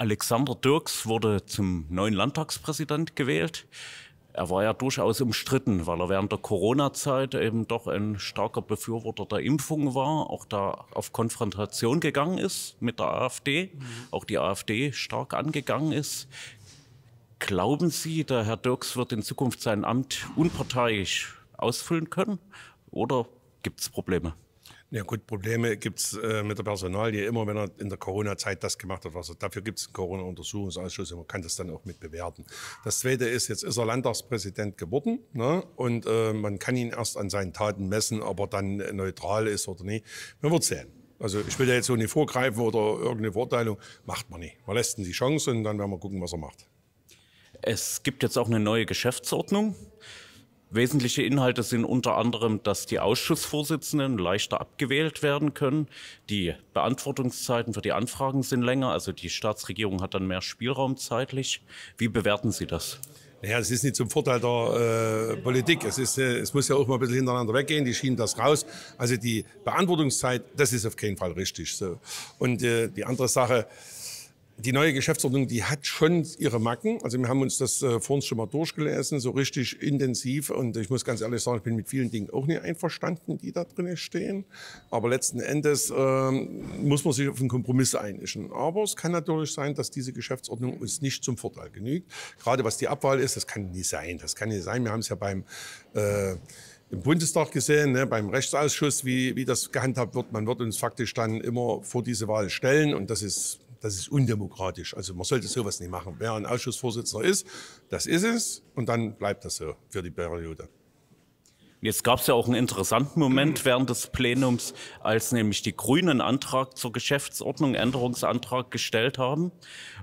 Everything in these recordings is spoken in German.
Alexander Dirks wurde zum neuen Landtagspräsident gewählt. Er war ja durchaus umstritten, weil er während der Corona-Zeit eben doch ein starker Befürworter der Impfung war, auch da auf Konfrontation gegangen ist mit der AfD, mhm. auch die AfD stark angegangen ist. Glauben Sie, der Herr Dirks wird in Zukunft sein Amt unparteiisch ausfüllen können oder gibt es Probleme? Ja gut, Probleme gibt es äh, mit der Personalie immer, wenn er in der Corona-Zeit das gemacht hat, was er, dafür gibt es einen Corona-Untersuchungsausschuss und man kann das dann auch mit bewerten. Das Zweite ist, jetzt ist er Landtagspräsident geworden ne? und äh, man kann ihn erst an seinen Taten messen, ob er dann neutral ist oder nicht. Man wird sehen. Also ich will da jetzt so nicht vorgreifen oder irgendeine Verurteilung, macht man nicht. Man lässt ihm die Chance und dann werden wir gucken, was er macht. Es gibt jetzt auch eine neue Geschäftsordnung. Wesentliche Inhalte sind unter anderem, dass die Ausschussvorsitzenden leichter abgewählt werden können. Die Beantwortungszeiten für die Anfragen sind länger, also die Staatsregierung hat dann mehr Spielraum zeitlich. Wie bewerten Sie das? Naja, es ist nicht zum Vorteil der äh, Politik. Es, ist, äh, es muss ja auch mal ein bisschen hintereinander weggehen. Die schieben das raus. Also die Beantwortungszeit, das ist auf keinen Fall richtig. So. Und äh, die andere Sache, die neue Geschäftsordnung, die hat schon ihre Macken. Also wir haben uns das äh, vorhin schon mal durchgelesen, so richtig intensiv. Und ich muss ganz ehrlich sagen, ich bin mit vielen Dingen auch nicht einverstanden, die da drin stehen. Aber letzten Endes ähm, muss man sich auf einen Kompromiss einischen. Aber es kann natürlich sein, dass diese Geschäftsordnung uns nicht zum Vorteil genügt. Gerade was die Abwahl ist, das kann nicht sein. Das kann nicht sein. Wir haben es ja beim äh, im Bundestag gesehen, ne, beim Rechtsausschuss, wie, wie das gehandhabt wird. Man wird uns faktisch dann immer vor diese Wahl stellen und das ist das ist undemokratisch. Also man sollte sowas nicht machen. Wer ein Ausschussvorsitzender ist, das ist es und dann bleibt das so für die Periode. Jetzt gab es ja auch einen interessanten Moment während des Plenums, als nämlich die Grünen einen Antrag zur Geschäftsordnung, Änderungsantrag gestellt haben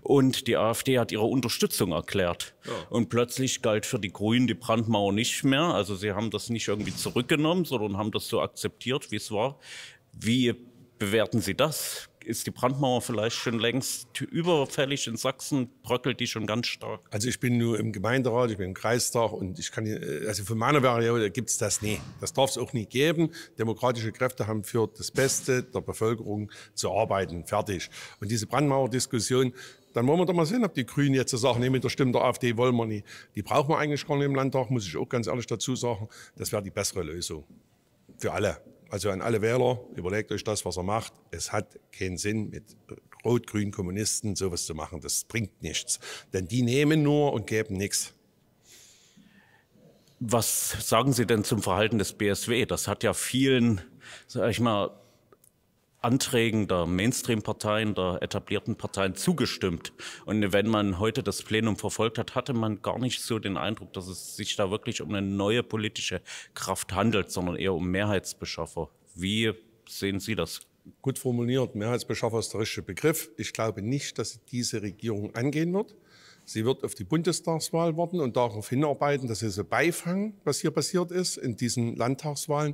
und die AfD hat ihre Unterstützung erklärt. Ja. Und plötzlich galt für die Grünen die Brandmauer nicht mehr. Also sie haben das nicht irgendwie zurückgenommen, sondern haben das so akzeptiert, wie es war. Wie bewerten Sie das? ist die Brandmauer vielleicht schon längst überfällig. In Sachsen bröckelt die schon ganz stark. Also ich bin nur im Gemeinderat, ich bin im Kreistag und ich kann, äh, also für meine Variante gibt es das nie. Das darf es auch nie geben. Demokratische Kräfte haben für das Beste der Bevölkerung zu arbeiten. Fertig. Und diese Brandmauerdiskussion, dann wollen wir doch mal sehen, ob die Grünen jetzt so sagen, nee, mit der Stimme der AfD wollen wir nicht. Die brauchen wir eigentlich gar nicht im Landtag, muss ich auch ganz ehrlich dazu sagen. Das wäre die bessere Lösung. Für alle. Also an alle Wähler, überlegt euch das, was ihr macht es hat keinen Sinn, mit rot-grünen Kommunisten sowas zu machen. Das bringt nichts. Denn die nehmen nur und geben nichts. Was sagen Sie denn zum Verhalten des BSW? Das hat ja vielen, sag ich mal, Anträgen der Mainstream-Parteien, der etablierten Parteien zugestimmt. Und wenn man heute das Plenum verfolgt hat, hatte man gar nicht so den Eindruck, dass es sich da wirklich um eine neue politische Kraft handelt, sondern eher um Mehrheitsbeschaffer. Wie sehen Sie das? gut formuliert, Mehrheitsbeschaffer ist der richtige Begriff. Ich glaube nicht, dass diese Regierung angehen wird. Sie wird auf die Bundestagswahl warten und darauf hinarbeiten, dass sie so beifangen, was hier passiert ist in diesen Landtagswahlen.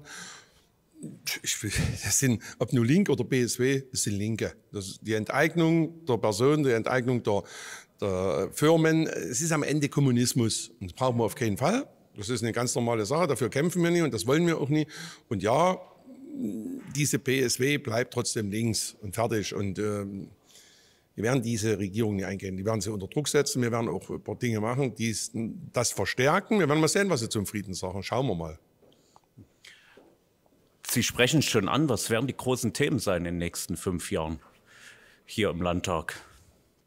Ich will, das sind, ob nur Link oder BSW, das sind Linke. Das ist die Enteignung der Person, die Enteignung der, der Firmen. Es ist am Ende Kommunismus. Und das brauchen wir auf keinen Fall. Das ist eine ganz normale Sache. Dafür kämpfen wir nie und das wollen wir auch nie. Und ja, diese PSW bleibt trotzdem links und fertig. Und ähm, wir werden diese Regierung nicht eingehen. Die werden sie unter Druck setzen. Wir werden auch ein paar Dinge machen, die das verstärken. Wir werden mal sehen, was sie zum Frieden sagen. Schauen wir mal. Sie sprechen es schon an. Was werden die großen Themen sein in den nächsten fünf Jahren hier im Landtag?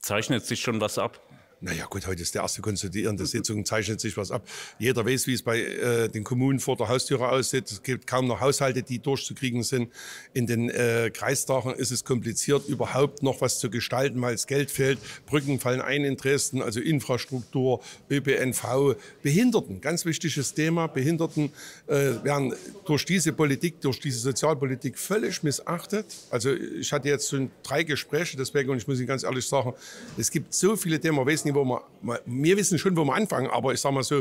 Zeichnet sich schon was ab? Naja gut, heute ist der erste konstituierende Sitzung, zeichnet sich was ab. Jeder weiß, wie es bei äh, den Kommunen vor der Haustüre aussieht. Es gibt kaum noch Haushalte, die durchzukriegen sind. In den äh, Kreistagen ist es kompliziert, überhaupt noch was zu gestalten, weil es Geld fehlt. Brücken fallen ein in Dresden, also Infrastruktur, ÖPNV, Behinderten, ganz wichtiges Thema. Behinderten äh, werden durch diese Politik, durch diese Sozialpolitik völlig missachtet. Also ich hatte jetzt schon drei Gespräche deswegen und ich muss Ihnen ganz ehrlich sagen, es gibt so viele Themen, nicht, wo wir, wir wissen schon, wo wir anfangen, aber ich sage mal so,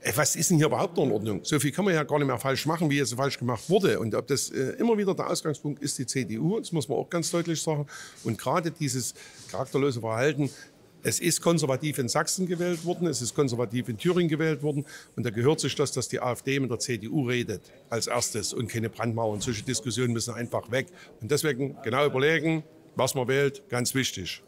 äh, was ist denn hier überhaupt noch in Ordnung? So viel kann man ja gar nicht mehr falsch machen, wie es falsch gemacht wurde. Und ob das äh, immer wieder der Ausgangspunkt ist, die CDU, das muss man auch ganz deutlich sagen. Und gerade dieses charakterlose Verhalten, es ist konservativ in Sachsen gewählt worden, es ist konservativ in Thüringen gewählt worden. Und da gehört sich das, dass die AfD mit der CDU redet als erstes und keine Brandmauer. Und Solche Diskussionen müssen einfach weg. Und deswegen genau überlegen, was man wählt, ganz wichtig.